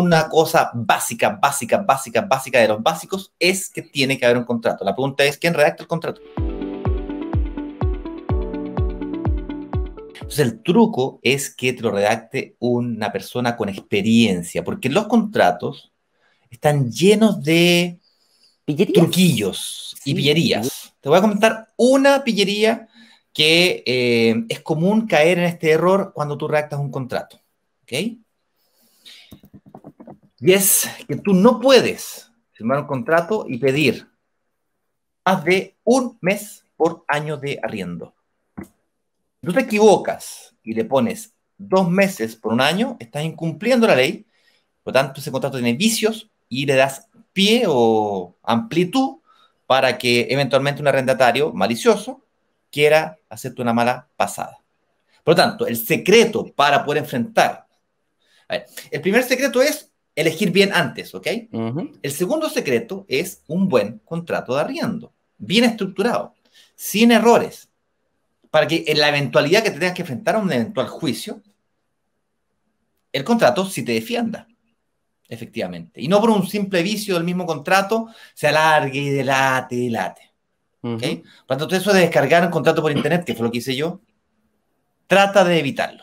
una cosa básica, básica, básica, básica de los básicos es que tiene que haber un contrato. La pregunta es, ¿quién redacta el contrato? Entonces el truco es que te lo redacte una persona con experiencia, porque los contratos están llenos de truquillos y pillerías. Te voy a comentar una pillería que eh, es común caer en este error cuando tú redactas un contrato. ¿ok?, y es que tú no puedes firmar un contrato y pedir más de un mes por año de arriendo. tú te equivocas y le pones dos meses por un año, estás incumpliendo la ley, por lo tanto ese contrato tiene vicios y le das pie o amplitud para que eventualmente un arrendatario malicioso quiera hacerte una mala pasada. Por lo tanto, el secreto para poder enfrentar. el primer secreto es elegir bien antes, ¿ok? El segundo secreto es un buen contrato de arriendo, bien estructurado, sin errores, para que en la eventualidad que te tengas que enfrentar a un eventual juicio, el contrato sí te defienda, efectivamente. Y no por un simple vicio del mismo contrato se alargue y delate y delate. Por Cuando eso de descargar un contrato por internet, que fue lo que hice yo, trata de evitarlo.